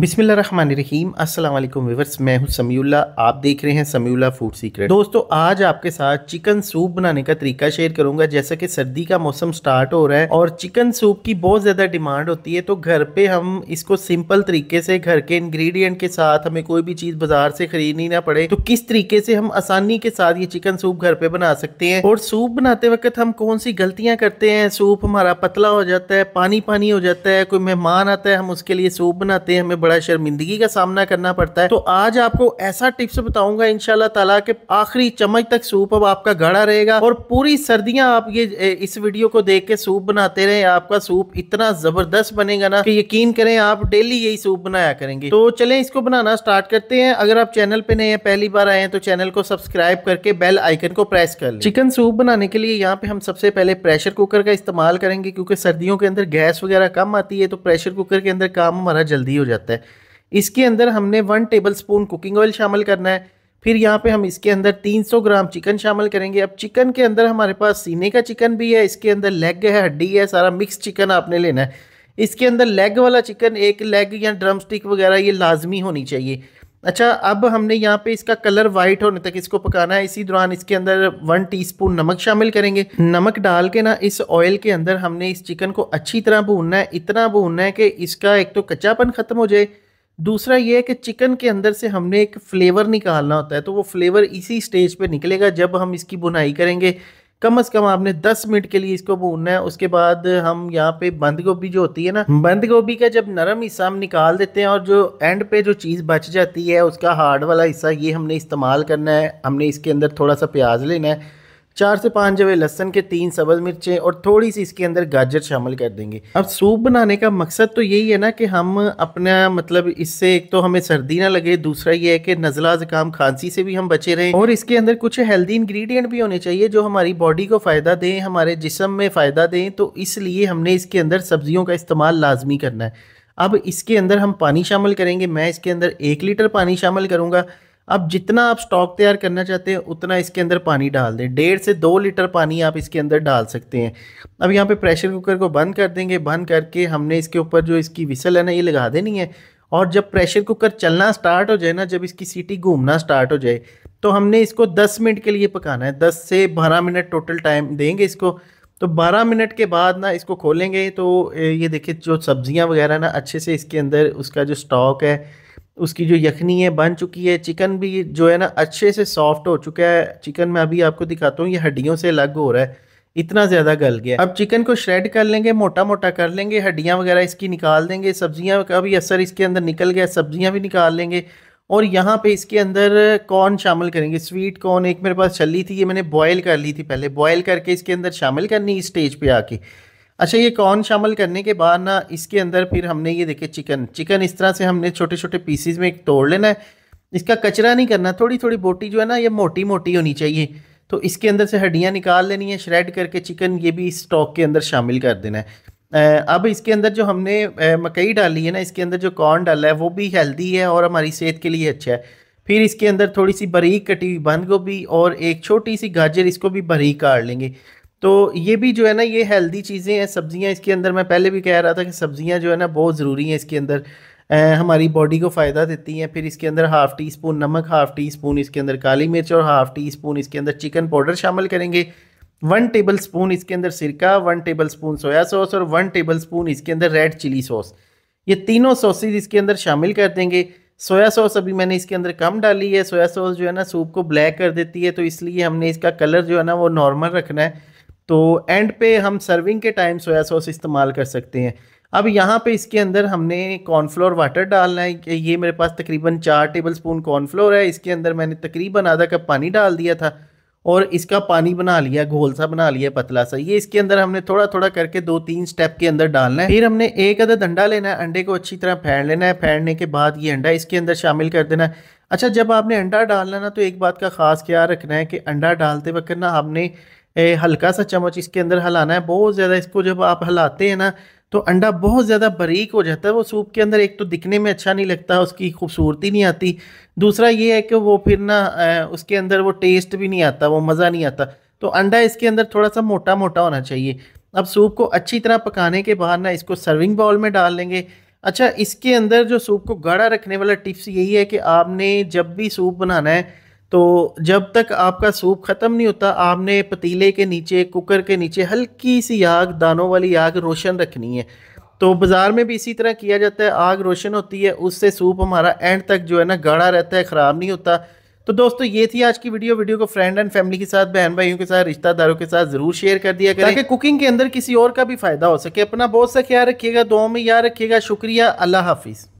बिसमिल्ल रहीम असल विवर्स मैं हूँ समीउल्ला आप देख रहे हैं समीउल्ला फूड सीक्रेट दोस्तों आज आपके साथ चिकन सूप बनाने का तरीका शेयर करूंगा जैसा कि सर्दी का मौसम स्टार्ट हो रहा है और चिकन सूप की बहुत ज़्यादा डिमांड होती है तो घर पे हम इसको सिंपल तरीके से घर के इंग्रेडिएंट के साथ हमें कोई भी चीज़ बाजार से खरीदनी ना पड़े तो किस तरीके से हम आसानी के साथ ये चिकन सूप घर पे बना सकते हैं और सूप बनाते वक्त हम कौन सी गलतियां करते हैं सूप हमारा पतला हो जाता है पानी पानी हो जाता है कोई मेहमान आता है हम उसके लिए सूप बनाते हैं हमें बड़ा शर्मिंदगी का सामना करना पड़ता है तो आज आपको ऐसा टिप्स बताऊंगा इनशाला तला के आखिरी चम्मच तक सूप अब आपका गाढ़ा रहेगा और पूरी सर्दियां आप ये इस वीडियो को देख के सूप बनाते रहे आपका सूप इतना जबरदस्त बनेगा ना कि यकीन करें आप डेली यही सूप बनाया करेंगे तो चले इसको बनाना स्टार्ट करते हैं अगर आप चैनल पे नए हैं पहली बार आए हैं तो चैनल को सब्सक्राइब करके बेल आइकन को प्रेस कर लें चिकन सूप बनाने के लिए यहाँ पे हम सबसे पहले प्रेशर कुकर का इस्तेमाल करेंगे क्योंकि सर्दियों के अंदर गैस वगैरह कम आती है तो प्रेशर कुकर के अंदर काम हमारा जल्दी हो जाता है है इसके अंदर हमने one tablespoon cooking oil शामिल करना है फिर यहाँ पे हम इसके अंदर 300 ग्राम चिकन शामिल करेंगे अब चिकन के अंदर हमारे पास सीने का चिकन भी है इसके अंदर लेग है हड्डी है सारा मिक्स चिकन आपने लेना है इसके अंदर लेग वाला चिकन एक लेग या ड्रम स्टिक वगैरह ये लाजमी होनी चाहिए अच्छा अब हमने यहाँ पे इसका कलर वाइट होने तक इसको पकाना है इसी दौरान इसके अंदर वन टीस्पून नमक शामिल करेंगे नमक डाल के ना इस ऑयल के अंदर हमने इस चिकन को अच्छी तरह भूनना है इतना भूनना है कि इसका एक तो कच्चापन ख़त्म हो जाए दूसरा ये है कि चिकन के अंदर से हमने एक फ़्लेवर निकालना होता है तो वो फ्लेवर इसी स्टेज पर निकलेगा जब हम इसकी बुनाई करेंगे कम से कम आपने 10 मिनट के लिए इसको भूनना है उसके बाद हम यहाँ पे बंद गोभी जो होती है ना बंद गोभी का जब नरम हिस्सा हम निकाल देते हैं और जो एंड पे जो चीज़ बच जाती है उसका हार्ड वाला हिस्सा ये हमने इस्तेमाल करना है हमने इसके अंदर थोड़ा सा प्याज लेना है चार से पाँच जवे लहसन के तीन सब्ज़ मिर्चें और थोड़ी सी इसके अंदर गाजर शामिल कर देंगे अब सूप बनाने का मकसद तो यही है ना कि हम अपना मतलब इससे एक तो हमें सर्दी ना लगे दूसरा ये है कि नज़ला ज़ुकाम खांसी से भी हम बचे रहें और इसके अंदर कुछ हेल्दी इंग्रेडिएंट भी होने चाहिए जो हमारी बॉडी को फ़ायदा दें हमारे जिसम में फ़ायदा दें तो इसलिए हमने इसके अंदर सब्ज़ियों का इस्तेमाल लाजमी करना है अब इसके अंदर हम पानी शामिल करेंगे मैं इसके अंदर एक लीटर पानी शामिल करूँगा अब जितना आप स्टॉक तैयार करना चाहते हैं उतना इसके अंदर पानी डाल दें डेढ़ से दो लीटर पानी आप इसके अंदर डाल सकते हैं अब यहाँ पे प्रेशर कुकर को बंद कर देंगे बंद करके हमने इसके ऊपर जो इसकी विसल है ना ये लगा देनी है और जब प्रेशर कुकर चलना स्टार्ट हो जाए ना जब इसकी सीटी घूमना स्टार्ट हो जाए तो हमने इसको दस मिनट के लिए पकाना है दस से बारह मिनट टोटल टाइम देंगे इसको तो बारह मिनट के बाद ना इसको खोलेंगे तो ये देखिए जो सब्ज़ियाँ वगैरह ना अच्छे से इसके अंदर उसका जो स्टॉक है उसकी जो यखनी है बन चुकी है चिकन भी जो है ना अच्छे से सॉफ्ट हो चुका है चिकन मैं अभी आपको दिखाता हूँ ये हड्डियों से अलग हो रहा है इतना ज़्यादा गल गया अब चिकन को श्रेड कर लेंगे मोटा मोटा कर लेंगे हड्डियाँ वगैरह इसकी निकाल देंगे सब्जियाँ का भी असर इसके अंदर निकल गया सब्जियाँ भी निकाल लेंगे और यहाँ पे इसके अंदर कॉर्न शामिल करेंगे स्वीट कॉर्न एक मेरे पास छली थी ये मैंने बॉयल कर ली थी पहले बॉयल करके इसके अंदर शामिल करनी इस स्टेज पे आके अच्छा ये कॉर्न शामिल करने के बाद ना इसके अंदर फिर हमने ये देखे चिकन चिकन इस तरह से हमने छोटे छोटे पीसीज में एक तोड़ लेना है इसका कचरा नहीं करना थोड़ी थोड़ी बोटी जो है ना ये मोटी मोटी होनी चाहिए तो इसके अंदर से हड्डियाँ निकाल लेनी है श्रेड करके चिकन ये भी स्टॉक के अंदर शामिल कर देना है अब इसके अंदर जो हमने मकई डाली है ना इसके अंदर जो कॉर्न डाला है वो भी हेल्दी है और हमारी सेहत के लिए अच्छा है फिर इसके अंदर थोड़ी सी बारीक कटी हुई बंद गोभी और एक छोटी सी गाजर इसको भी बारीक काट लेंगे तो ये भी जो है ना ये हेल्दी चीज़ें हैं सब्ज़ियाँ इसके अंदर मैं पहले भी कह रहा था कि सब्ज़ियाँ जो है ना बहुत ज़रूरी हैं इसके अंदर हमारी बॉडी को फ़ायदा देती हैं फिर इसके अंदर हाफ़ टी स्पून नमक हाफ़ टी स्पून इसके अंदर काली मिर्च और हाफ़ टी स्पून इसके अंदर चिकन पाउडर शामिल करेंगे वन टेबल स्पून इसके अंदर सिरका one tablespoon soya sauce और वन टेबल स्पून इसके अंदर रेड चिली सॉस ये तीनों सॉसेज इसके अंदर शामिल कर देंगे सोया सॉस अभी मैंने इसके अंदर कम डाली है सोया सॉस जो है ना सूप को ब्लैक कर देती है तो इसलिए हमने इसका कलर जो है ना वो नॉर्मल रखना है तो एंड पे हम सर्विंग के टाइम सोया सॉस इस्तेमाल कर सकते हैं अब यहाँ पे इसके अंदर हमने कॉर्नफ्लोर वाटर डालना है ये मेरे पास तकरीबन चार टेबल स्पून कॉर्नफ्लोर है इसके अंदर मैंने तकरीबन आधा कप पानी डाल दिया था और इसका पानी बना लिया घोल सा बना लिया पतला सा ये इसके अंदर हमने थोड़ा थोड़ा करके दो तीन स्टेप के अंदर डालना है फिर हमने एक अदर अंडा लेना है अंडे को अच्छी तरह फेंट लेना है फेंटने के बाद ये अंडा इसके अंदर शामिल कर देना है अच्छा जब आपने अंडा डालना ना तो एक बात का खास ख्याल रखना है कि अंडा डालते वक्त ना आपने हल्का सा चम्मच इसके अंदर हलाना है बहुत ज़्यादा इसको जब आप हलाते हैं ना तो अंडा बहुत ज़्यादा बारीक हो जाता है वो सूप के अंदर एक तो दिखने में अच्छा नहीं लगता उसकी खूबसूरती नहीं आती दूसरा ये है कि वो फिर ना उसके अंदर वो टेस्ट भी नहीं आता वो मज़ा नहीं आता तो अंडा इसके अंदर थोड़ा सा मोटा मोटा होना चाहिए अब सूप को अच्छी तरह पकाने के बाद ना इसको सर्विंग बाउल में डाल लेंगे अच्छा इसके अंदर जो सूप को गाढ़ा रखने वाला टिप्स यही है कि आपने जब भी सूप बनाना है तो जब तक आपका सूप ख़त्म नहीं होता आपने पतीले के नीचे कुकर के नीचे हल्की सी आग दानों वाली आग रोशन रखनी है तो बाज़ार में भी इसी तरह किया जाता है आग रोशन होती है उससे सूप हमारा एंड तक जो है ना गाढ़ा रहता है ख़राब नहीं होता तो दोस्तों ये थी आज की वीडियो वीडियो को फ्रेंड एंड फैमिली के साथ बहन भाइयों के साथ रिश्तेदारों के साथ जरूर शेयर कर दिया करें ताकि कुकिंग के अंदर किसी और का भी फायदा हो सके अपना बहुत सा ख्याल रखिएगा दो में याद रखिएगा शुक्रिया अल्लाह हाफिज़